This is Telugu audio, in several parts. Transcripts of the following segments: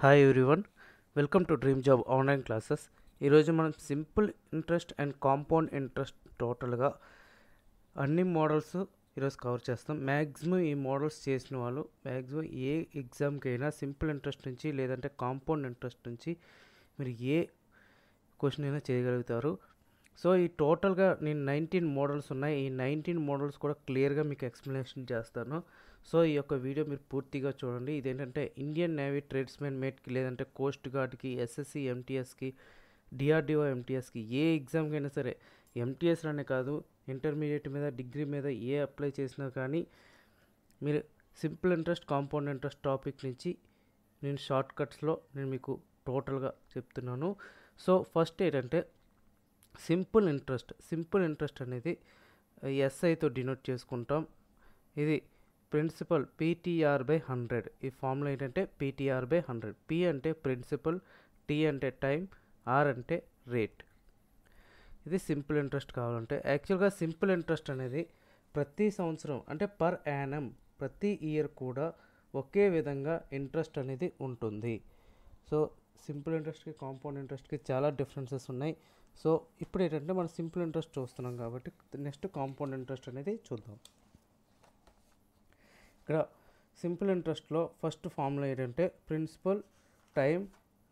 Hi everyone welcome to dream job online classes ఈరోజు మనం simple interest and compound interest టోటల్గా అన్ని మోడల్స్ ఈరోజు కవర్ చేస్తాం మ్యాక్సిమం ఈ మోడల్స్ చేసిన వాళ్ళు మ్యాక్సిమం ఏ ఎగ్జామ్కి అయినా సింపుల్ ఇంట్రెస్ట్ నుంచి లేదంటే కాంపౌండ్ ఇంట్రెస్ట్ నుంచి మీరు ఏ క్వశ్చన్ అయినా చేయగలుగుతారు సో ఈ టోటల్గా నేను నైన్టీన్ మోడల్స్ ఉన్నాయి ఈ నైన్టీన్ మోడల్స్ కూడా క్లియర్గా మీకు ఎక్స్ప్లెనేషన్ చేస్తాను సో ఈ యొక్క వీడియో మీరు పూర్తిగా చూడండి ఇదేంటంటే ఇండియన్ నేవీ ట్రేడ్స్మెన్ మేట్కి లేదంటే కోస్ట్ గార్డ్కి ఎస్ఎస్సి ఎంటీఎస్కి డిఆర్డిఓ ఎంటీఎస్కి ఏ ఎగ్జామ్కైనా సరే ఎంటీఎస్లోనే కాదు ఇంటర్మీడియట్ మీద డిగ్రీ మీద ఏ అప్లై చేసినా కానీ మీరు simple interest compound interest topic నుంచి నేను షార్ట్ కట్స్లో నేను మీకు టోటల్గా చెప్తున్నాను సో ఫస్ట్ ఏంటంటే సింపుల్ ఇంట్రెస్ట్ సింపుల్ ఇంట్రెస్ట్ అనేది ఎస్ఐతో డినోట్ చేసుకుంటాం ఇది ప్రిన్సిపల్ పీటీఆర్ బై హండ్రెడ్ ఈ ఫార్ములా ఏంటంటే పీటీఆర్ బై హండ్రెడ్ పి అంటే ప్రిన్సిపల్ టీ అంటే టైం ఆర్ అంటే రేట్ ఇది సింపుల్ ఇంట్రెస్ట్ కావాలంటే యాక్చువల్గా సింపుల్ ఇంట్రెస్ట్ అనేది ప్రతి సంవత్సరం అంటే పర్ యానం ప్రతి ఇయర్ కూడా ఒకే విధంగా ఇంట్రెస్ట్ అనేది ఉంటుంది సో సింపుల్ ఇంట్రెస్ట్కి కాంపౌండ్ ఇంట్రెస్ట్కి చాలా డిఫరెన్సెస్ ఉన్నాయి సో ఇప్పుడు ఏంటంటే మనం సింపుల్ ఇంట్రెస్ట్ చూస్తున్నాం కాబట్టి నెక్స్ట్ కాంపౌండ్ ఇంట్రెస్ట్ అనేది చూద్దాం ఇక్కడ సింపుల్ ఇంట్రెస్ట్లో ఫస్ట్ ఫార్ములా ఏంటంటే principal time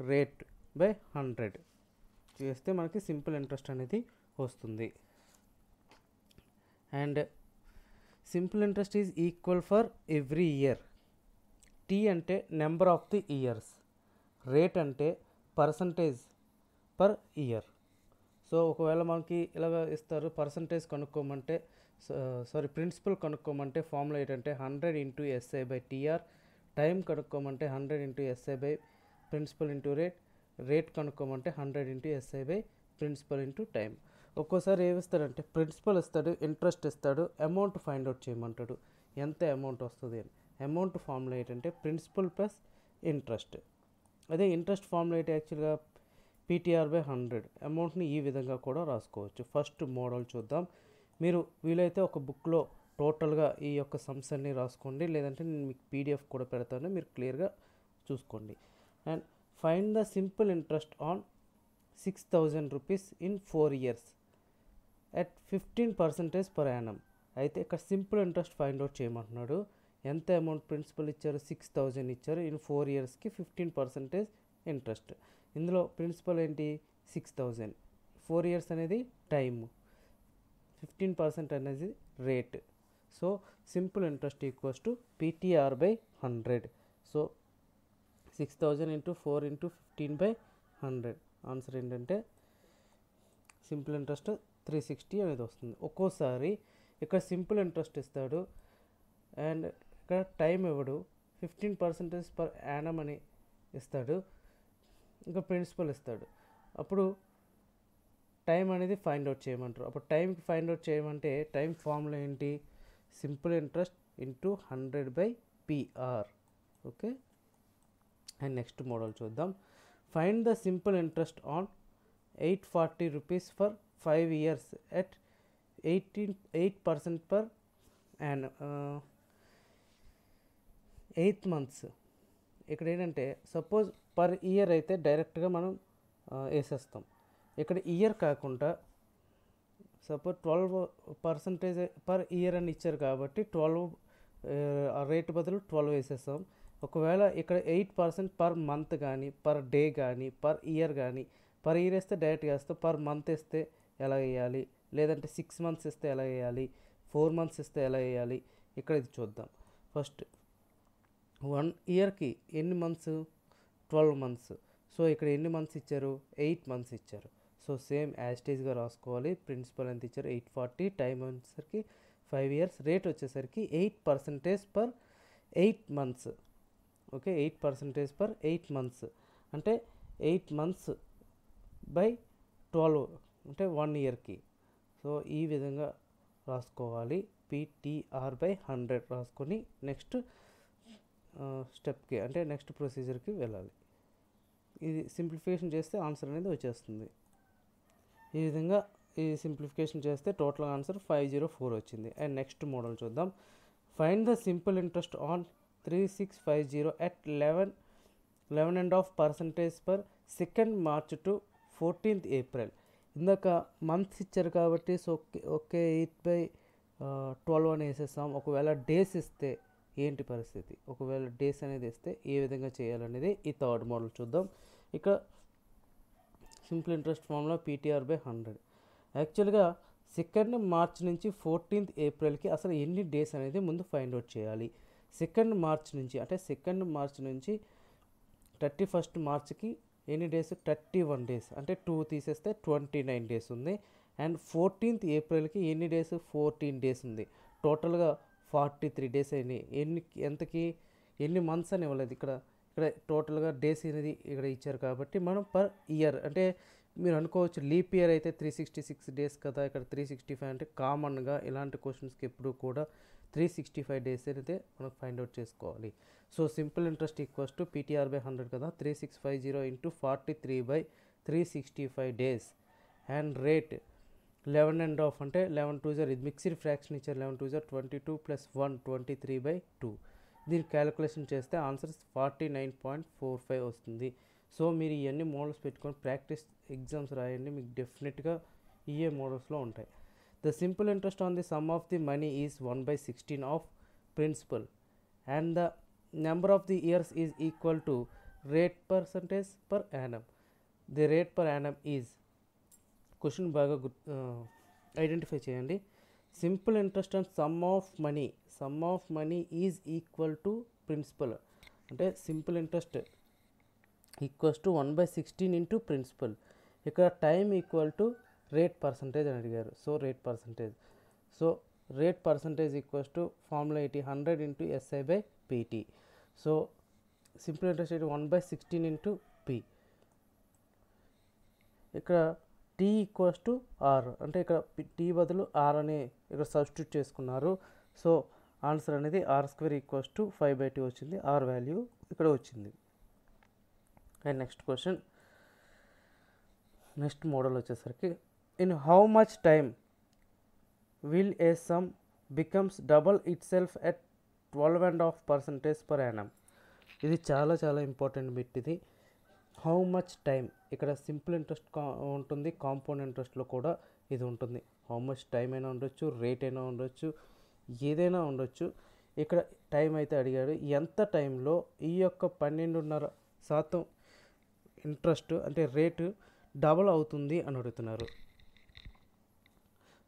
rate by hundred చేస్తే మనకి సింపుల్ ఇంట్రెస్ట్ అనేది వస్తుంది and simple interest is equal for every year T అంటే number of the years rate అంటే పర్సంటేజ్ పర్ ఇయర్ సో ఒకవేళ మనకి ఇలాగ ఇస్తారు పర్సంటేజ్ కనుక్కోమంటే సారీ ప్రిన్సిపల్ కనుక్కోమంటే ఫార్ములా ఏంటంటే hundred into SI by TR time కనుక్కోమంటే hundred into SI by principal into rate rate కనుక్కోమంటే hundred into SI by principal into time ఒక్కోసారి ఏమిస్తాడంటే ప్రిన్సిపల్ ఇస్తాడు ఇంట్రెస్ట్ ఇస్తాడు అమౌంట్ ఫైండ్ అవుట్ చేయమంటాడు ఎంత అమౌంట్ వస్తుంది అని అమౌంట్ ఫార్ములా ఏంటంటే ప్రిన్సిపల్ ప్లస్ ఇంట్రెస్ట్ అదే ఇంట్రెస్ట్ ఫార్ములా ఏంటి యాక్చువల్గా పీటీఆర్ బై హండ్రెడ్ అమౌంట్ని ఈ విధంగా కూడా రాసుకోవచ్చు ఫస్ట్ మోడల్ చూద్దాం మీరు వీలైతే ఒక బుక్లో టోటల్గా ఈ యొక్క సంస్థల్ని రాసుకోండి లేదంటే నేను మీకు పీడిఎఫ్ కూడా పెడతాను మీరు క్లియర్గా చూసుకోండి and find the simple interest on six thousand rupees in four years at fifteen percentage per annum అయితే ఇక్కడ సింపుల్ ఇంట్రెస్ట్ ఫైండ్ అవుట్ చేయమంటున్నాడు ఎంత అమౌంట్ ప్రిన్సిపల్ ఇచ్చారు సిక్స్ థౌజండ్ ఇచ్చారు ఇన్ ఫోర్ ఇయర్స్కి ఫిఫ్టీన్ పర్సెంటేజ్ ఇంట్రెస్ట్ ఇందులో ప్రిన్సిపల్ ఏంటి సిక్స్ థౌజండ్ ఫోర్ ఇయర్స్ అనేది టైము ఫిఫ్టీన్ పర్సెంట్ అనేది rate so simple interest equals to PTR by hundred so six thousand into four into fifteen by hundred answer ఏంటంటే సింపుల్ ఇంట్రెస్ట్ త్రీ సిక్స్టీ అనేది వస్తుంది ఒక్కోసారి ఇక్కడ సింపుల్ ఇంట్రెస్ట్ ఇస్తాడు అండ్ ఇక్కడ టైం ఇవ్వడు ఫిఫ్టీన్ పర్సెంటేజ్ పర్ యానం అని ఇస్తాడు ఇంకా ప్రిన్సిపల్ ఇస్తాడు అప్పుడు టైం అనేది ఫైండ్ అవుట్ చేయమంటారు అప్పుడు టైంకి ఫైండ్ అవుట్ చేయమంటే టైం ఫార్ములా ఏంటి simple interest into hundred by PR okay and next model చూద్దాం find the simple interest on eight forty rupees for five years at eighteen eight percent per and eighth months ఇక్కడ ఏంటంటే సపోజ్ పర్ ఇయర్ అయితే డైరెక్ట్గా మనం వేసేస్తాం ఇక్కడ ఇయర్ కాకుండా suppose twelve percentage per year అని ఇచ్చారు కాబట్టి ట్వెల్వ్ రేట్ బదులు ట్వెల్వ్ వేసేస్తాం ఒకవేళ ఇక్కడ ఎయిట్ పర్సెంట్ పర్ మంత్ కానీ పర్ డే కానీ పర్ ఇయర్ కానీ పర్ ఇయర్ వేస్తే డైరెక్ట్గా వేస్తాం పర్ మంత్ వేస్తే ఎలా వేయాలి లేదంటే సిక్స్ మంత్స్ ఇస్తే ఎలా వేయాలి ఫోర్ మంత్స్ ఇస్తే ఎలా వేయాలి ఇక్కడ ఇది చూద్దాం ఫస్ట్ వన్ ఇయర్కి ఎన్ని మంత్స్ ట్వెల్వ్ మంత్స్ సో ఇక్కడ ఎన్ని మంత్స్ ఇచ్చారు ఎయిట్ మంత్స్ ఇచ్చారు సో సేమ్ యాస్టేజ్గా రాసుకోవాలి ప్రిన్సిపల్ అండ్ ఇచ్చారు ఎయిట్ ఫార్టీ టైం వచ్చేసరికి ఫైవ్ ఇయర్స్ రేట్ వచ్చేసరికి eight percentage per eight months okay eight percentage per eight months అంటే ఎయిట్ మంత్స్ బై ట్వెల్వ్ అంటే వన్ ఇయర్కి సో ఈ విధంగా రాసుకోవాలి పిటిఆర్ బై హండ్రెడ్ రాసుకొని నెక్స్ట్ స్టెప్కి అంటే నెక్స్ట్ ప్రొసీజర్కి వెళ్ళాలి ఇది సింప్లిఫికేషన్ చేస్తే ఆన్సర్ అనేది వచ్చేస్తుంది ఈ విధంగా ఈ సింప్లిఫికేషన్ చేస్తే total answer five zero four వచ్చింది అండ్ నెక్స్ట్ మోడల్ చూద్దాం find the simple interest on three six five zero at eleven eleven and half percentage per second March to fourteenth April ఇందాక మంత్స్ ఇచ్చారు కాబట్టి so okay eight by twelve అని వేసేస్తాం ఒకవేళ డేస్ ఇస్తే ఏంటి పరిస్థితి ఒకవేళ డేస్ అనేది ఇస్తే ఏ విధంగా చేయాలనేది ఈ థర్డ్ మోడల్ చూద్దాం ఇక్కడ సింపుల్ ఇంట్రెస్ట్ ఫామ్లో పీటీఆర్ బై హండ్రెడ్ యాక్చువల్గా సెకండ్ మార్చ్ నుంచి ఫోర్టీన్త్ ఏప్రిల్కి అసలు ఎన్ని డేస్ అనేది ముందు ఫైండ్ అవుట్ చేయాలి సెకండ్ మార్చ్ నుంచి అంటే సెకండ్ మార్చ్ నుంచి థర్టీ ఫస్ట్ మార్చ్కి ఎన్ని డేస్ థర్టీ వన్ డేస్ అంటే టూ తీసేస్తే ట్వంటీ నైన్ డేస్ ఉంది అండ్ ఫోర్టీన్త్ ఏప్రిల్కి ఎన్ని డేస్ ఫోర్టీన్ డేస్ ఉంది టోటల్గా ఫార్టీ త్రీ డేస్ అయినాయి ఎన్ని ఎంతకి ఎన్ని మంత్స్ అని ఇవ్వలేదు ఇక్కడ ఇక్కడ టోటల్గా డేస్ అనేది ఇక్కడ ఇచ్చారు కాబట్టి మనం పర్ ఇయర్ అంటే మీరు అనుకోవచ్చు లీప్ ఇయర్ అయితే త్రీ సిక్స్టీ సిక్స్ డేస్ కదా ఇక్కడ త్రీ సిక్స్టీ ఫైవ్ అంటే కామన్గా ఇలాంటి క్వశ్చన్స్కి ఎప్పుడు కూడా త్రీ సిక్స్టీ ఫైవ్ డేస్ అయితే మనం ఫైండ్ అవుట్ చేసుకోవాలి so simple interest equals to PTR by hundred కదా three six five zero into forty three by three sixty five days and rate eleven and half అంటే లెవెన్ టూ జర్ ఇది మిక్స్డ్ ఫ్రాక్షన్ ఇచ్చారు లెవెన్ టూ జర్ twenty two plus one twenty three by two దీన్ని క్యాలిక్యులేషన్ చేస్తే answers forty nine point four five వస్తుంది సో మీరు ఇవన్నీ మోడల్స్ పెట్టుకొని ప్రాక్టీస్ ఎగ్జామ్స్ రాయండి మీకు డెఫినెట్గా ఇయే మోడల్స్లో ఉంటాయి the simple interest on the sum of the money is one by sixteen of principal and the number of the years is equal to rate percentage per annum the rate per annum is question బాగా గుర్తు ఐడెంటిఫై చేయండి simple interest and sum of money sum of money is equal to principal అంటే simple interest equals to one by sixteen into principal ఇక్కడ time equal to rate percentage అని అడిగారు so rate percentage so rate percentage equals to formula eighty hundred into SI by PT so simple interest rate one by sixteen into P ఇక్కడ టీ ఈక్వల్స్ టు ఆర్ అంటే ఇక్కడ టీ బదులు ఆర్ అని ఇక్కడ సబ్స్టిట్యూట్ చేసుకున్నారు సో ఆన్సర్ అనేది R square equals to five by two వచ్చింది ఆర్ వాల్యూ ఇక్కడ వచ్చింది and next question next model వచ్చేసరికి in how much time will a sum becomes double itself at twelve and half percentage per annum ఇది చాలా చాలా ఇంపార్టెంట్ బిట్ ఇది హౌ మచ్ టైం ఇక్కడ సింపుల్ ఇంట్రెస్ట్ ఉంటుంది కాంపౌండ్ ఇంట్రెస్ట్లో కూడా ఇది ఉంటుంది హౌ మచ్ టైం అయినా ఉండొచ్చు రేట్ అయినా ఉండొచ్చు ఏదైనా ఉండొచ్చు ఇక్కడ టైం అయితే అడిగాడు ఎంత టైంలో ఈ యొక్క పన్నెండున్నర శాతం ఇంట్రెస్ట్ అంటే రేటు డబల్ అవుతుంది అని అడుగుతున్నారు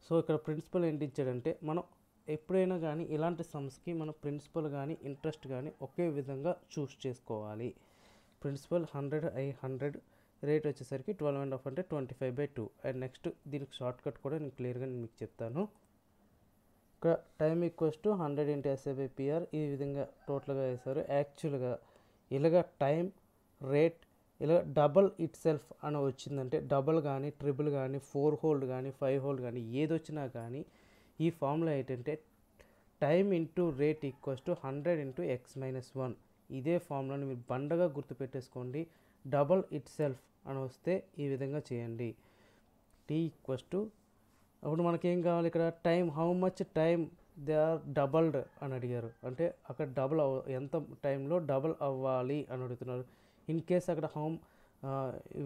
సో ఇక్కడ ప్రిన్సిపల్ ఏంటిచ్చాడంటే మనం ఎప్పుడైనా కానీ ఇలాంటి సమ్స్కి మనం ప్రిన్సిపల్ కానీ ఇంట్రెస్ట్ కానీ ఒకే విధంగా చూస్ చేసుకోవాలి ప్రిన్సిపల్ హండ్రెడ్ ఐ హండ్రెడ్ రేట్ వచ్చేసరికి ట్వెల్వ్ అండ్ హాఫ్ అంటే twenty five by two and next దీనికి షార్ట్ కట్ కూడా నేను క్లియర్గా నేను మీకు చెప్తాను ఇక్కడ time equals to hundred into SA by PR ఈ విధంగా టోటల్గా వేశారు యాక్చువల్గా ఇలాగ టైం రేట్ ఇలా డబల్ ఇట్ సెల్ఫ్ అని వచ్చిందంటే డబల్ కానీ ట్రిపుల్ కానీ ఫోర్ హోల్డ్ కానీ ఫైవ్ హోల్డ్ కానీ ఏది వచ్చినా కానీ ఈ ఫార్ములా ఏంటంటే time into rate equals to hundred into X minus one ఇదే ఫామ్లోని మీరు బండగా గుర్తుపెట్టేసుకోండి డబల్ ఇట్ సెల్ఫ్ అని వస్తే ఈ విధంగా చేయండి టీ ఈక్వస్ టు అప్పుడు మనకేం కావాలి ఇక్కడ time how much time they are doubled అని అడిగారు అంటే అక్కడ డబుల్ అవ ఎంత టైంలో డబుల్ అవ్వాలి అని అడుగుతున్నారు ఇన్ కేస్ అక్కడ హౌమ్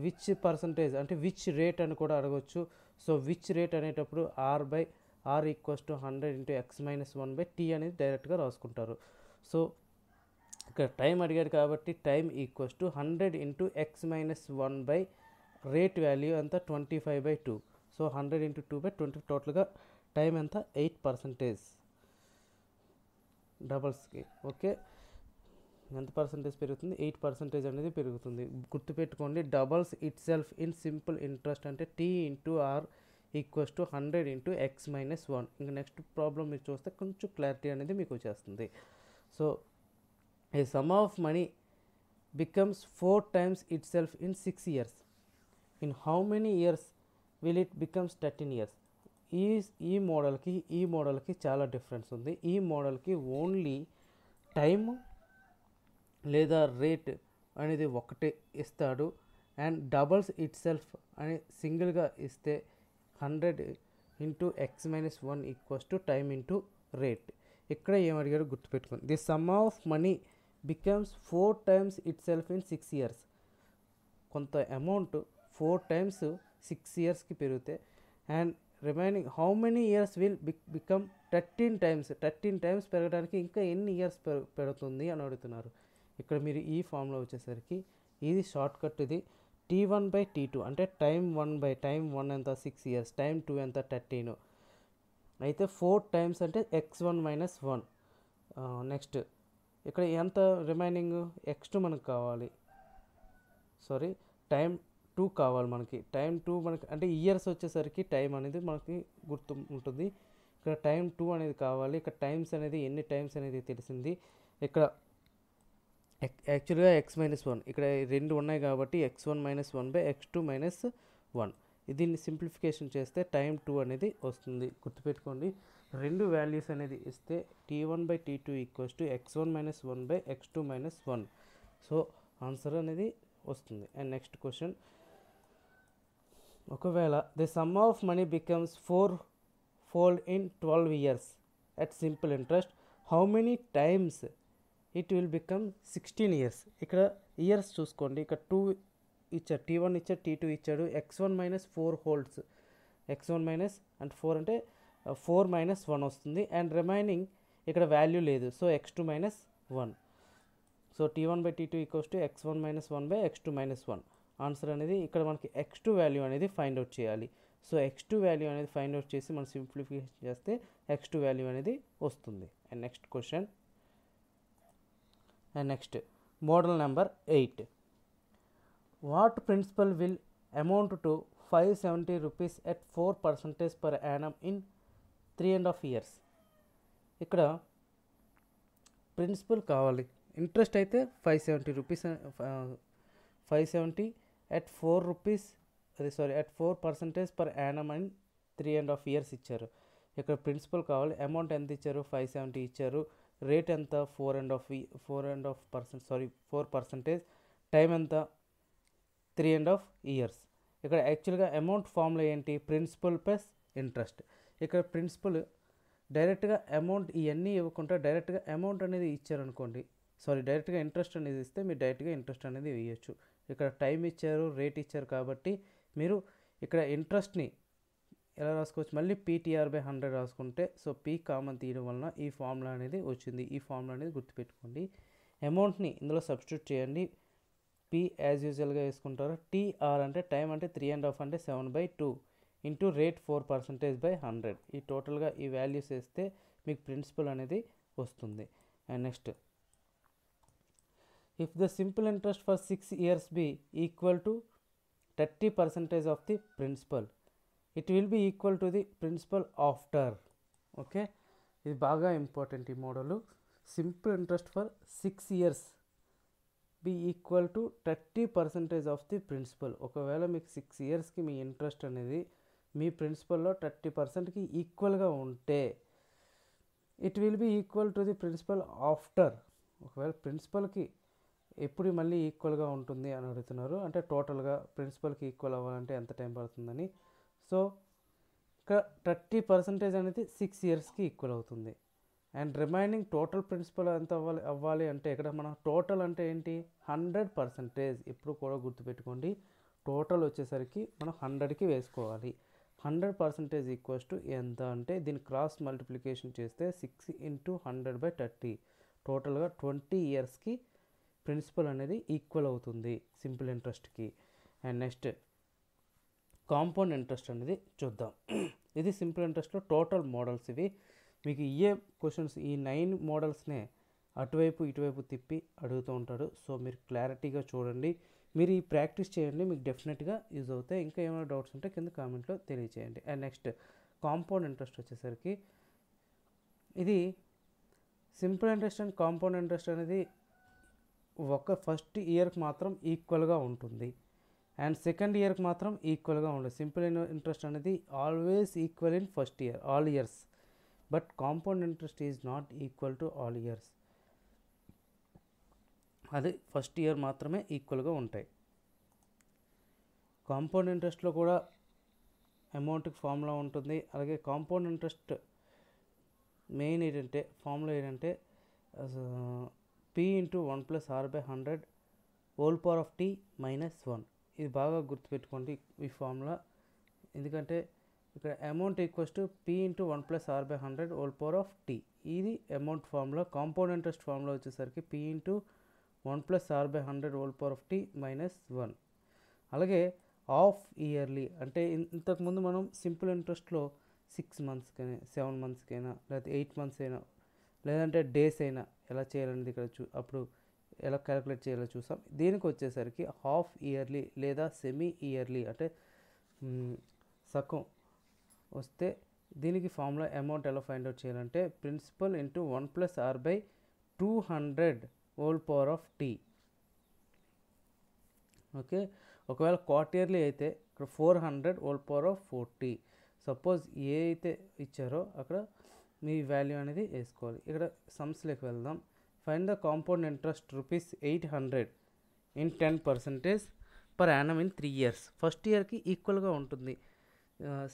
విచ్ పర్సంటేజ్ అంటే విచ్ రేట్ అని కూడా అడగవచ్చు సో విచ్ రేట్ అనేటప్పుడు R by R equals to hundred into X minus one by T అనేది డైరెక్ట్గా రాసుకుంటారు సో ఇక్కడ టైం అడిగాడు కాబట్టి time equals to hundred into X minus one by rate value అంతా twenty five by two so hundred into two by twenty టోటల్గా టైం ఎంత ఎయిట్ పర్సంటేజ్ డబల్స్కి ఓకే ఎంత పర్సంటేజ్ పెరుగుతుంది ఎయిట్ పర్సంటేజ్ అనేది పెరుగుతుంది గుర్తుపెట్టుకోండి doubles itself in simple interest అంటే T into R equals to hundred into X minus one ఇంకా నెక్స్ట్ ప్రాబ్లం మీరు చూస్తే కొంచెం క్లారిటీ అనేది మీకు వచ్చేస్తుంది so a sum of money becomes four times itself in six years in how many years will it becomes thirteen years ఈ ఈ మోడల్కి ఈ మోడల్కి చాలా డిఫరెన్స్ ఉంది ఈ మోడల్కి ఓన్లీ టైం లేదా రేట్ అనేది ఒకటే ఇస్తాడు అండ్ డబల్స్ ఇట్ సెల్ఫ్ అని సింగిల్గా ఇస్తే hundred into X minus one equals to time into rate ఇక్కడ ఏమడిగాడు గుర్తుపెట్టుకుంది the sum of money becomes four times itself in six years కొంత అమౌంట్ ఫోర్ టైమ్స్ సిక్స్ ఇయర్స్కి పెరిగితే and remaining how many years will బిక్ become thirteen times thirteen times పెరగడానికి ఇంకా ఎన్ని ఇయర్స్ పెడుతుంది అని అడుగుతున్నారు ఇక్కడ మీరు ఈ ఫామ్లో వచ్చేసరికి ఇది షార్ట్ కట్ ఇది T one by T two అంటే time one by time one ఎంత సిక్స్ ఇయర్స్ టైం టూ ఎంత థర్టీన్ అయితే ఫోర్ టైమ్స్ అంటే X one minus one next ఇక్కడ ఎంత రిమైనింగ్ ఎక్స్ టూ మనకు కావాలి సారీ టైం టూ కావాలి మనకి టైం టూ మనకి అంటే ఇయర్స్ వచ్చేసరికి టైం అనేది మనకి గుర్తు ఉంటుంది ఇక్కడ టైం టూ అనేది కావాలి ఇక్కడ టైమ్స్ అనేది ఎన్ని టైమ్స్ అనేది తెలిసింది ఇక్కడ యాక్చువల్గా ఎక్స్ మైనస్ వన్ ఇక్కడ రెండు ఉన్నాయి కాబట్టి x one minus one by x two minus one దీన్ని సింప్లిఫికేషన్ చేస్తే టైం టూ అనేది వస్తుంది గుర్తుపెట్టుకోండి రెండు వాల్యూస్ అనేది ఇస్తే T one by T two equals to x one minus one by x two minus one so answer అనేది వస్తుంది అండ్ నెక్స్ట్ క్వశ్చన్ ఒకవేళ the sum of money becomes four fold in twelve years at simple interest how many times it will become sixteen years ఇక్కడ ఇయర్స్ చూసుకోండి ఇక్కడ టూ ఇచ్చాడు టీ వన్ ఇచ్చాడు టీ టూ ఇచ్చాడు x one minus four holds x one minus అంటే ఫోర్ అంటే ఫోర్ మైనస్ వన్ వస్తుంది అండ్ రిమైనింగ్ ఇక్కడ వాల్యూ లేదు so x two minus one so T one by T two equals to x one minus one by x two minus one answer అనేది ఇక్కడ మనకి ఎక్స్ టూ వాల్యూ అనేది ఫైండ్ అవుట్ చేయాలి సో ఎక్స్ టూ వాల్యూ అనేది ఫైండ్ అవుట్ చేసి మనం సింప్లిఫికేషన్ చేస్తే ఎక్స్ టూ వాల్యూ అనేది వస్తుంది and next question and next model number eight what principal will amount to five seventy rupees at four percentage per annum in three and half years ఇక్కడ ప్రిన్సిపల్ కావాలి ఇంట్రెస్ట్ అయితే five seventy rupees five seventy at four rupees అది sorry at four percentage per annum అని త్రీ అండ్ హాఫ్ ఇయర్స్ ఇచ్చారు ఇక్కడ ప్రిన్సిపల్ కావాలి అమౌంట్ ఎంత ఇచ్చారు ఫైవ్ సెవెంటీ ఇచ్చారు రేట్ ఎంత four and half four and half percent sorry four percentage time ఎంత త్రీ అండ్ హాఫ్ ఇయర్స్ ఇక్కడ యాక్చువల్గా అమౌంట్ ఫామ్లో ఏంటి ప్రిన్సిపల్ ప్లస్ ఇంట్రెస్ట్ ఇక్కడ ప్రిన్సిపల్ డైరెక్ట్గా అమౌంట్ ఇవన్నీ ఇవ్వకుండా డైరెక్ట్గా అమౌంట్ అనేది ఇచ్చారనుకోండి సారీ డైరెక్ట్గా ఇంట్రెస్ట్ అనేది ఇస్తే మీరు డైరెక్ట్గా ఇంట్రెస్ట్ అనేది వేయచ్చు ఇక్కడ టైం ఇచ్చారు రేట్ ఇచ్చారు కాబట్టి మీరు ఇక్కడ ఇంట్రెస్ట్ని ఎలా రాసుకోవచ్చు మళ్ళీ పీటీఆర్ బై హండ్రెడ్ రాసుకుంటే సో పీ కామన్ తీయడం వలన ఈ ఫార్ములా అనేది వచ్చింది ఈ ఫార్ములా అనేది గుర్తుపెట్టుకోండి అమౌంట్ని ఇందులో సబ్స్టిట్యూట్ చేయండి పీ యాజ్ యూజువల్గా వేసుకుంటారు టీఆర్ అంటే టైం అంటే త్రీ అండ్ హాఫ్ అంటే seven by two into rate four percentage by hundred ఈ టోటల్గా ఈ వాల్యూస్ వేస్తే మీకు ప్రిన్సిపల్ అనేది వస్తుంది and next if the simple interest for six years be equal to thirty percentage of the principal it will be equal to the principal after okay ఇది బాగా ఇంపార్టెంట్ ఈ model simple interest for six years be equal to thirty percentage of the principal ఒకవేళ మీకు సిక్స్ ఇయర్స్కి మీ ఇంట్రెస్ట్ అనేది మీ ప్రిన్సిపల్లో థర్టీ పర్సెంట్కి ఈక్వల్గా ఉంటే it will be equal to the principal after ఒకవేళ ప్రిన్సిపల్కి ఎప్పుడు మళ్ళీ ఈక్వల్గా ఉంటుంది అని అడుగుతున్నారు అంటే టోటల్గా ప్రిన్సిపల్కి ఈక్వల్ అవ్వాలంటే ఎంత టైం పడుతుందని సో ఇక్కడ థర్టీ పర్సెంటేజ్ అనేది సిక్స్ ఇయర్స్కి ఈక్వల్ అవుతుంది అండ్ రిమైనింగ్ టోటల్ ప్రిన్సిపల్ ఎంత అవ్వాలి అవ్వాలి అంటే ఇక్కడ మనం టోటల్ అంటే ఏంటి హండ్రెడ్ పర్సెంటేజ్ ఎప్పుడు కూడా గుర్తుపెట్టుకోండి టోటల్ వచ్చేసరికి మనం హండ్రెడ్కి వేసుకోవాలి హండ్రెడ్ పర్సంటేజ్ ఈక్వల్స్ టు ఎంత అంటే దీని క్రాస్ మల్టిప్లికేషన్ చేస్తే six into hundred by thirty టోటల్గా ట్వంటీ ఇయర్స్కి ప్రిన్సిపల్ అనేది ఈక్వల్ అవుతుంది సింపుల్ ఇంట్రెస్ట్కి అండ్ నెక్స్ట్ కాంపౌండ్ ఇంట్రెస్ట్ అనేది చూద్దాం ఇది సింపుల్ ఇంట్రెస్ట్లో టోటల్ మోడల్స్ ఇవి మీకు ఇయే క్వశ్చన్స్ ఈ నైన్ మోడల్స్నే అటువైపు ఇటువైపు తిప్పి అడుగుతూ ఉంటాడు సో మీరు క్లారిటీగా చూడండి మీరు ఈ ప్రాక్టీస్ చేయండి మీకు డెఫినెట్గా యూజ్ అవుతాయి ఇంకా ఏమైనా డౌట్స్ ఉంటే కింద కామెంట్లో తెలియచేయండి అండ్ నెక్స్ట్ కాంపౌండ్ ఇంట్రెస్ట్ వచ్చేసరికి ఇది simple interest and compound interest అనేది ఒక ఫస్ట్ ఇయర్కి మాత్రం ఈక్వల్గా ఉంటుంది అండ్ సెకండ్ ఇయర్కి మాత్రం ఈక్వల్గా ఉండదు సింపుల్ ఇంట్రెస్ట్ అనేది always equal in first year all years but compound interest is not equal to all years అది ఫస్ట్ ఇయర్ మాత్రమే ఈక్వల్గా ఉంటాయి కాంపౌండ్ ఇంట్రెస్ట్లో కూడా అమౌంట్కి ఫార్ములా ఉంటుంది అలాగే కాంపౌండ్ ఇంట్రెస్ట్ మెయిన్ ఏంటంటే ఫార్ములా ఏంటంటే P into one plus R by hundred whole power of T minus one ఇది బాగా గుర్తుపెట్టుకోండి ఈ ఫార్ములా ఎందుకంటే ఇక్కడ amount equals to P into one plus R by hundred whole power of T ఇది amount formula compound interest formula వచ్చేసరికి P into one plus R by hundred whole power of T minus one అలాగే ఆఫ్ ఇయర్లీ అంటే ఇంతకుముందు మనం సింపుల్ ఇంట్రెస్ట్లో సిక్స్ అయినా సెవెన్ మంత్స్కి అయినా లేకపోతే ఎయిట్ మంత్స్ అయినా లేదంటే డేస్ అయినా ఎలా చేయాలనేది ఇక్కడ చూ అప్పుడు ఎలా క్యాలిక్యులేట్ చేయాలో చూసాం దీనికి వచ్చేసరికి హాఫ్ ఇయర్లీ లేదా సెమీ ఇయర్లీ అంటే సగం వస్తే దీనికి ఫార్ములా అమౌంట్ ఎలా ఫైండ్ అవుట్ చేయాలంటే principal into one plus R by two hundred whole power of T okay ఒకవేళ క్వార్టర్లీ అయితే ఇక్కడ four hundred whole power of forty suppose ఏ అయితే ఇచ్చారో అక్కడ మీ వాల్యూ అనేది వేసుకోవాలి ఇక్కడ సమ్స్లోకి వెళ్దాం find the compound interest rupees eight hundred in ten percentage per annum in three years first ఇయర్కి ఈక్వల్గా ఉంటుంది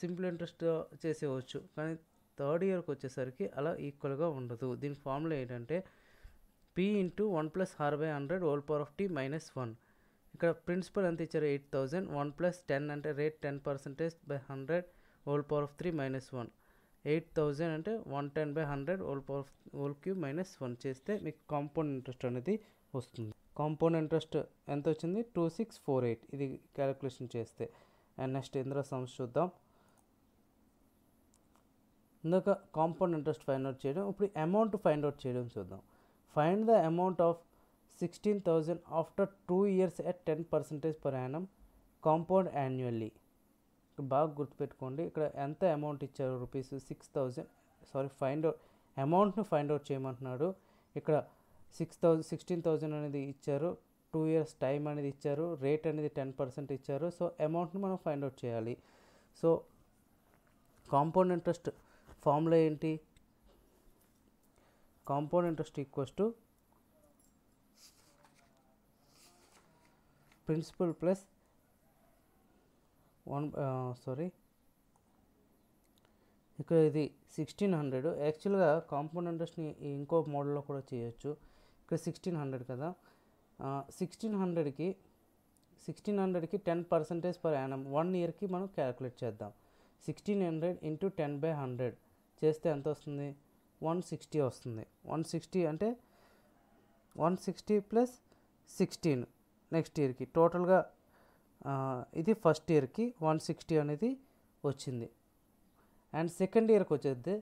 సింపుల్ ఇంట్రెస్ట్ చేసేవచ్చు కానీ థర్డ్ ఇయర్కి వచ్చేసరికి అలా ఈక్వల్గా ఉండదు దీని ఫార్ములా ఏంటంటే P into one plus R by hundred whole power of T minus one ఇక్కడ ప్రిన్సిపల్ ఎంత ఇచ్చారు eight thousand one plus ten అంటే rate ten percentage by hundred whole power of three minus one eight thousand అంటే one ten by hundred whole power of whole cube minus one చేస్తే మీకు కాంపౌండ్ ఇంట్రెస్ట్ అనేది వస్తుంది కాంపౌండ్ ఇంట్రెస్ట్ ఎంత వచ్చింది టూ సిక్స్ ఫోర్ ఎయిట్ ఇది క్యాలిక్యులేషన్ చేస్తే అండ్ నెక్స్ట్ ఇందులో సమ్స్ చూద్దాం ఇందాక కాంపౌండ్ ఇంట్రెస్ట్ ఫైండ్ అవుట్ చేయడం ఇప్పుడు అమౌంట్ ఫైండ్ అవుట్ చేయడం చూద్దాం Find the amount of 16,000 after 2 years at 10 percentage per annum compound annually బాగా గుర్తుపెట్టుకోండి ఇక్కడ ఎంత అమౌంట్ ఇచ్చారు rupees six thousand sorry find out అమౌంట్ని ఫైండ్ అవుట్ చేయమంటున్నాడు ఇక్కడ సిక్స్ థౌజండ్ సిక్స్టీన్ థౌజండ్ అనేది ఇచ్చారు టూ ఇయర్స్ టైం అనేది ఇచ్చారు రేట్ అనేది టెన్ పర్సెంట్ ఇచ్చారు సో అమౌంట్ని మనం ఫైండ్ అవుట్ చేయాలి సో కాంపౌండ్ ఇంట్రెస్ట్ ఫార్ములా ఏంటి compound interest equals to principal plus one sorry ఇక్కడ ఇది సిక్స్టీన్ హండ్రెడ్ యాక్చువల్గా కాంపౌండ్ ఇంట్రెస్ట్ని ఇంకో మోడల్లో కూడా చేయొచ్చు ఇక్కడ సిక్స్టీన్ హండ్రెడ్ కదా సిక్స్టీన్ హండ్రెడ్కి సిక్స్టీన్ హండ్రెడ్కి ten percentage per annum one ఇయర్కి మనం క్యాలిక్యులేట్ చేద్దాం sixteen hundred into ten by hundred చేస్తే ఎంత వస్తుంది వన్ సిక్స్టీ వస్తుంది వన్ సిక్స్టీ అంటే one sixty plus sixteen next ఇయర్కి టోటల్గా ఇది ఫస్ట్ ఇయర్కి వన్ సిక్స్టీ అనేది వచ్చింది అండ్ సెకండ్ ఇయర్కి వచ్చేది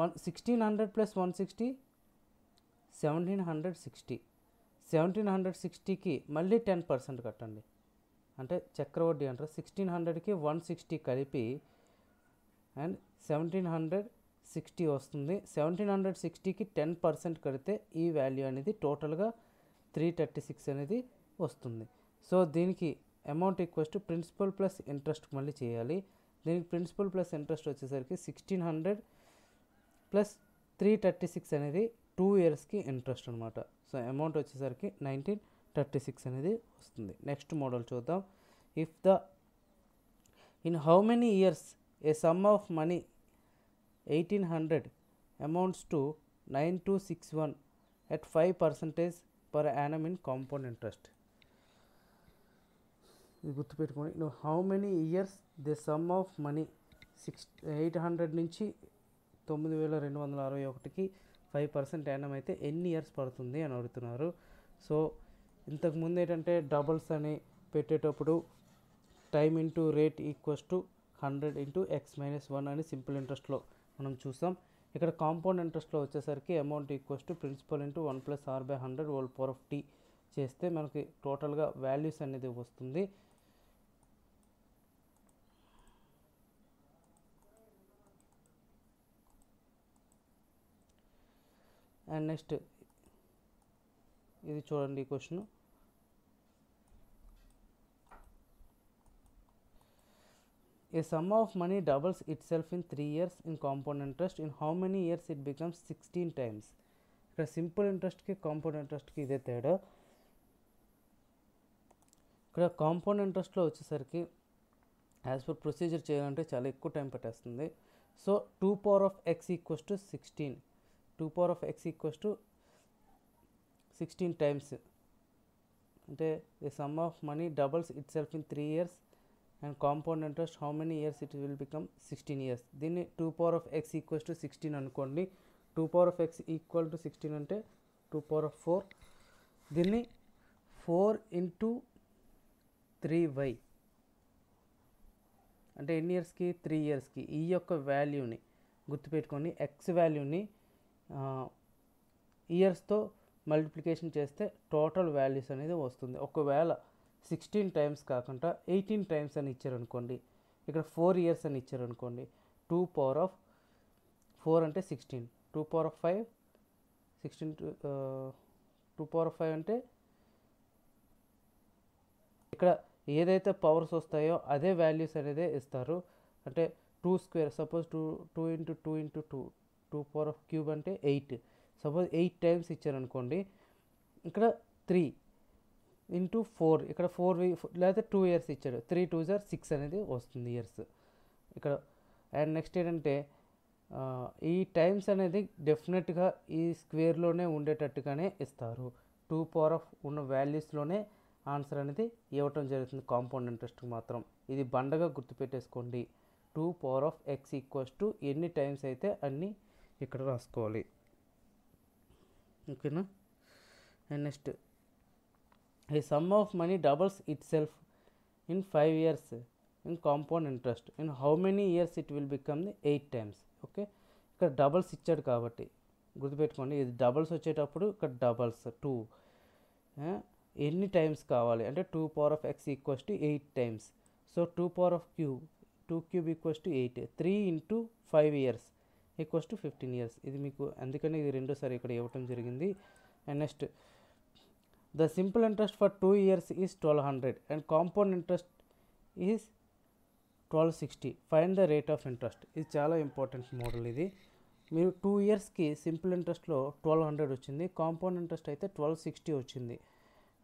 one sixteen hundred plus one sixty seventeen hundred sixty seventeen hundred సిక్స్టీకి మళ్ళీ టెన్ పర్సెంట్ కట్టండి అంటే చక్రవడ్డీ అంటారు సిక్స్టీన్ హండ్రెడ్కి వన్ సిక్స్టీ కలిపి అండ్ సెవెంటీన్ హండ్రెడ్ సిక్స్టీ వస్తుంది సెవెంటీన్ హండ్రెడ్ సిక్స్టీకి టెన్ పర్సెంట్ కడితే ఈ వాల్యూ అనేది టోటల్గా త్రీ థర్టీ సిక్స్ అనేది వస్తుంది సో దీనికి amount equals to principal plus interest మళ్ళీ చేయాలి దీనికి ప్రిన్సిపల్ ప్లస్ ఇంట్రెస్ట్ వచ్చేసరికి sixteen hundred plus three thirty six అనేది టూ ఇయర్స్కి ఇంట్రెస్ట్ అనమాట సో అమౌంట్ వచ్చేసరికి నైన్టీన్ థర్టీ సిక్స్ అనేది వస్తుంది నెక్స్ట్ మోడల్ చూద్దాం if the in how many years a sum of money eighteen hundred amounts to nine two six one at five percentage per annum in compound interest ఇది గుర్తుపెట్టుకోండి how many years the sum of money six eight hundred నుంచి తొమ్మిది వేల రెండు వందల అరవై ఒకటికి ఫైవ్ పర్సెంట్ యానం అయితే ఎన్ని ఇయర్స్ పడుతుంది అని అడుగుతున్నారు సో ఇంతకుముందు ఏంటంటే డబుల్స్ అని పెట్టేటప్పుడు time into rate equals to hundred into X minus one అని సింపుల్ ఇంట్రెస్ట్లో మనం చూసాం ఇక్కడ కాంపౌండ్ ఇంట్రెస్ట్లో వచ్చేసరికి amount equals to principal into one plus R by hundred whole power of T చేస్తే మనకి టోటల్గా వాల్యూస్ అనేది వస్తుంది అండ్ నెక్స్ట్ ఇది చూడండి ఈ question A sum of money doubles itself in 3 years in compound interest. In how many years it becomes 16 times? ఇక్కడ సింపుల్ ఇంట్రెస్ట్కి కాంపౌండ్ ఇంట్రెస్ట్కి ఇదే తేడా ఇక్కడ కాంపౌండ్ ఇంట్రెస్ట్లో వచ్చేసరికి యాజ్ పర్ ప్రొసీజర్ చేయాలంటే చాలా ఎక్కువ టైం పట్టేస్తుంది so two power of x equals to sixteen two power of x equals to sixteen times అంటే the sum of money doubles itself in three years and compound interest how many years it will become sixteen years దీన్ని two power of x equals to sixteen అనుకోండి two power of x equal to sixteen అంటే టూ పవర్ ఆఫ్ ఫోర్ దీన్ని ఫోర్ ఇంటూ త్రీ వై అంటే ఎన్ని ఇయర్స్కి త్రీ ఇయర్స్కి ఈ యొక్క వాల్యూని గుర్తుపెట్టుకొని ఎక్స్ వాల్యూని ఇయర్స్తో మల్టిప్లికేషన్ చేస్తే టోటల్ వాల్యూస్ అనేది వస్తుంది ఒకవేళ సిక్స్టీన్ టైమ్స్ కాకుండా ఎయిటీన్ టైమ్స్ అని ఇచ్చారనుకోండి ఇక్కడ ఫోర్ ఇయర్స్ అని ఇచ్చారనుకోండి టూ పవర్ ఆఫ్ ఫోర్ అంటే sixteen two power of five sixteen two power of five అంటే ఇక్కడ ఏదైతే పవర్స్ వస్తాయో అదే వాల్యూస్ అనేది ఇస్తారు అంటే two square suppose two two into two into two two power of cube అంటే ఎయిట్ సపోజ్ ఎయిట్ టైమ్స్ ఇచ్చారనుకోండి ఇక్కడ త్రీ ఇంటూ ఫోర్ ఇక్కడ ఫోర్ లేకపోతే టూ ఇయర్స్ ఇచ్చాడు త్రీ టూ జార్ సిక్స్ అనేది వస్తుంది ఇయర్స్ ఇక్కడ అండ్ నెక్స్ట్ ఏంటంటే ఈ టైమ్స్ అనేది డెఫినెట్గా ఈ స్క్వేర్లోనే ఉండేటట్టుగానే ఇస్తారు టూ పవర్ ఆఫ్ ఉన్న వాల్యూస్లోనే ఆన్సర్ అనేది ఇవ్వటం జరుగుతుంది కాంపౌండ్ ఇంట్రెస్ట్ మాత్రం ఇది బండగా గుర్తుపెట్టేసుకోండి two power of x equals to ఎన్ని టైమ్స్ అయితే అన్నీ ఇక్కడ రాసుకోవాలి ఓకేనా and next sum of money doubles itself in five years in compound interest in how many years it will become the eight times okay ఇక్కడ డబల్స్ ఇచ్చాడు కాబట్టి గుర్తుపెట్టుకోండి ఇది డబల్స్ వచ్చేటప్పుడు ఇక్కడ డబల్స్ టూ ఎన్ని టైమ్స్ కావాలి అంటే two power of x equals to eight times so two power of q two cube equals to eight three into five years equals to fifteen years ఇది మీకు అందుకని ఇది రెండోసారి ఇక్కడ ఇవ్వటం జరిగింది and next the simple interest for two years is years hundred and compound interest interest twelve sixty find the rate of interest ఇది చాలా ఇంపార్టెంట్ మోడల్ ఇది మీరు టూ ఇయర్స్కి సింపుల్ ఇంట్రెస్ట్లో ట్వెల్వ్ హండ్రెడ్ వచ్చింది కాంపౌండ్ ఇంట్రెస్ట్ అయితే ట్వెల్వ్ సిక్స్టీ వచ్చింది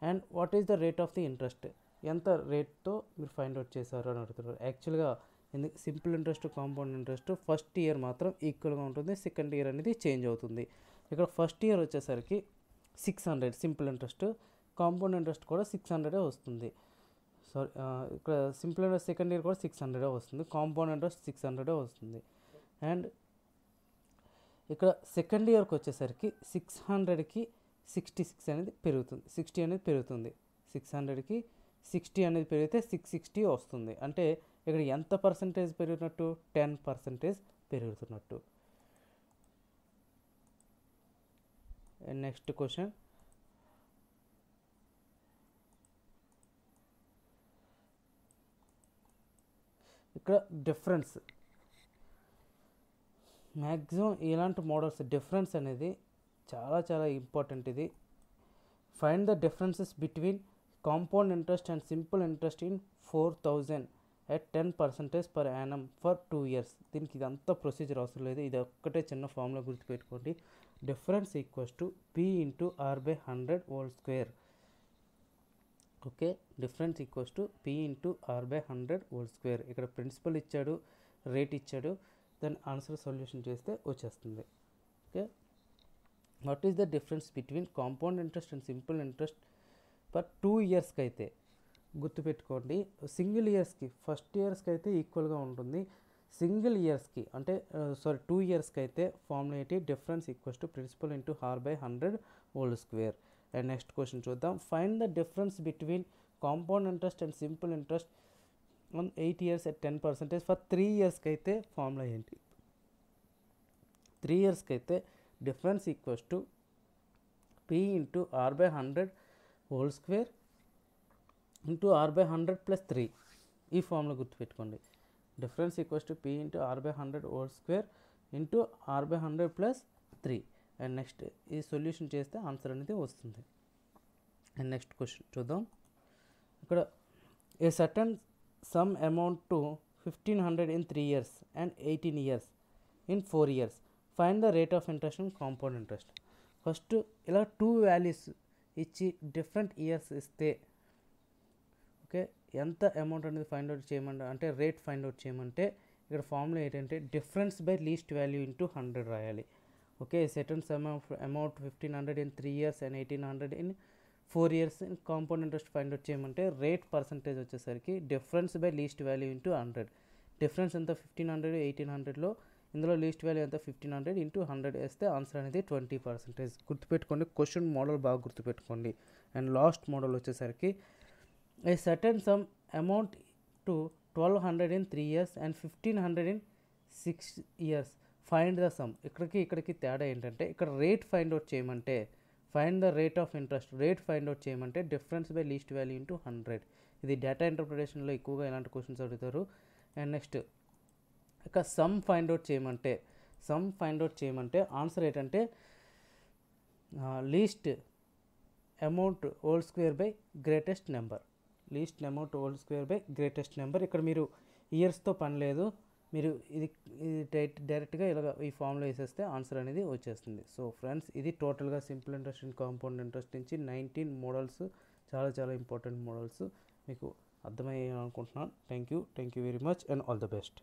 and what is the rate of the interest ఎంత రేట్తో మీరు ఫైండ్ అవుట్ చేశారు అని అడుగుతున్నారు యాక్చువల్గా ఎందుకు simple interest compound interest first year మాత్రం ఈక్వల్గా ఉంటుంది సెకండ్ ఇయర్ అనేది చేంజ్ అవుతుంది ఇక్కడ ఫస్ట్ ఇయర్ వచ్చేసరికి six hundred simple interest compound interest కూడా సిక్స్ హండ్రెడే వస్తుంది సారీ ఇక్కడ సింపుల్ ఇంట్రెస్ట్ సెకండ్ ఇయర్ కూడా సిక్స్ హండ్రెడే వస్తుంది కాంపౌండ్ ఇంట్రెస్ట్ సిక్స్ హండ్రెడే వస్తుంది అండ్ ఇక్కడ సెకండ్ ఇయర్కి వచ్చేసరికి సిక్స్ హండ్రెడ్కి సిక్స్టీ సిక్స్ అనేది పెరుగుతుంది సిక్స్టీ అనేది పెరుగుతుంది సిక్స్ హండ్రెడ్కి సిక్స్టీ అనేది పెరిగితే సిక్స్ సిక్స్టీ వస్తుంది అంటే ఇక్కడ ఎంత పర్సంటేజ్ పెరిగినట్టు టెన్ పర్సంటేజ్ పెరుగుతున్నట్టు నెక్స్ట్ క్వశ్చన్ ఇక్కడ డిఫరెన్స్ మ్యాక్సిమం ఇలాంటి మోడల్స్ డిఫరెన్స్ అనేది చాలా చాలా ఇంపార్టెంట్ ఇది find the differences between compound interest and simple interest in four thousand at ten percentage per annum for two years దీనికి ఇదంతా ప్రొసీజర్ అవసరం లేదు ఇది ఒక్కటే చిన్న ఫామ్లో గుర్తుపెట్టుకోండి difference equals to P into R by hundred whole square okay difference equals to P into R by hundred whole square ఇక్కడ ప్రిన్సిపల్ ఇచ్చాడు రేట్ ఇచ్చాడు దాని ఆన్సర్ సొల్యూషన్ చేస్తే వచ్చేస్తుంది okay what is the difference between compound interest and simple interest per two ఇయర్స్కి అయితే గుర్తుపెట్టుకోండి సింగిల్ ఇయర్స్కి ఫస్ట్ ఇయర్స్కి అయితే ఈక్వల్గా ఉంటుంది సింగిల్ ఇయర్స్కి అంటే సారీ టూ ఇయర్స్కి అయితే ఫార్ములా ఏంటి difference equals to principal into R by hundred whole square and next question చూద్దాం find the difference between compound interest and simple interest one eight years at ten percentage for three ఇయర్స్కి అయితే ఫార్ములా ఏంటి త్రీ ఇయర్స్కి అయితే difference equals to P into R by hundred whole square into R by hundred plus three ఈ ఫార్ములా గుర్తుపెట్టుకోండి difference equals to P into R by hundred whole square into R by hundred plus three and next ఈ సొల్యూషన్ చేస్తే ఆన్సర్ అనేది వస్తుంది అండ్ నెక్స్ట్ క్వశ్చన్ చూద్దాం ఇక్కడ a certain sum amount to fifteen hundred in three years and eighteen years in four years find the rate of interest and compound interest first ఇలా టూ వాల్యూస్ ఇచ్చి డిఫరెంట్ ఇయర్స్ ఇస్తే ఓకే ఎంత అమౌంట్ అనేది ఫైండ్ అవుట్ చేయమంటే అంటే రేట్ ఫైండ్ అవుట్ చేయమంటే ఇక్కడ ఫార్ములా ఏంటంటే difference by least value into hundred రాయాలి okay certain amount amount fifteen hundred in three years and eighteen hundred in four years in compound interest find out చేయమంటే రేట్ పర్సంటేజ్ వచ్చేసరికి difference by least value into hundred difference ఎంత ఫిఫ్టీన్ హండ్రెడ్ ఎయిటీన్ హండ్రెడ్లో ఇందులో లీస్ట్ వాల్యూ ఎంత ఫిఫ్టీన్ హండ్రెడ్ ఇంటూ హండ్రెడ్ వేస్తే ఆన్సర్ అనేది ట్వంటీ పర్సెంటేజ్ గుర్తుపెట్టుకోండి క్వశ్చన్ మోడల్ బాగా గుర్తుపెట్టుకోండి అండ్ లాస్ట్ మోడల్ వచ్చేసరికి sum amount to twelve hundred in three years and fifteen hundred in six years find the sum ఇక్కడికి ఇక్కడికి తేడా ఏంటంటే ఇక్కడ రేట్ ఫైండ్ అవుట్ చేయమంటే find the rate of interest rate find out చేయమంటే difference by least value into hundred ఇది డేటా ఇంటర్ప్రిటేషన్లో ఎక్కువగా ఇలాంటి క్వశ్చన్స్ అడుగుతారు అండ్ నెక్స్ట్ ఇక సమ్ ఫైండ్ అవుట్ చేయమంటే సమ్ ఫైండ్ అవుట్ చేయమంటే ఆన్సర్ ఏంటంటే least amount whole square by greatest number least amount whole square by greatest number ఇక్కడ మీరు ఇయర్స్తో పని లేదు మీరు ఇది ఇది డైరెక్ట్ డైరెక్ట్గా ఇలాగ ఈ ఫామ్లో వేసేస్తే ఆన్సర్ అనేది వచ్చేస్తుంది సో ఫ్రెండ్స్ ఇది టోటల్గా simple interest and compound interest నుంచి నైన్టీన్ మోడల్స్ చాలా చాలా ఇంపార్టెంట్ మోడల్స్ మీకు అర్థమయ్యాలనుకుంటున్నాను అనుకుంటున్నాను thank you thank you very much and all the best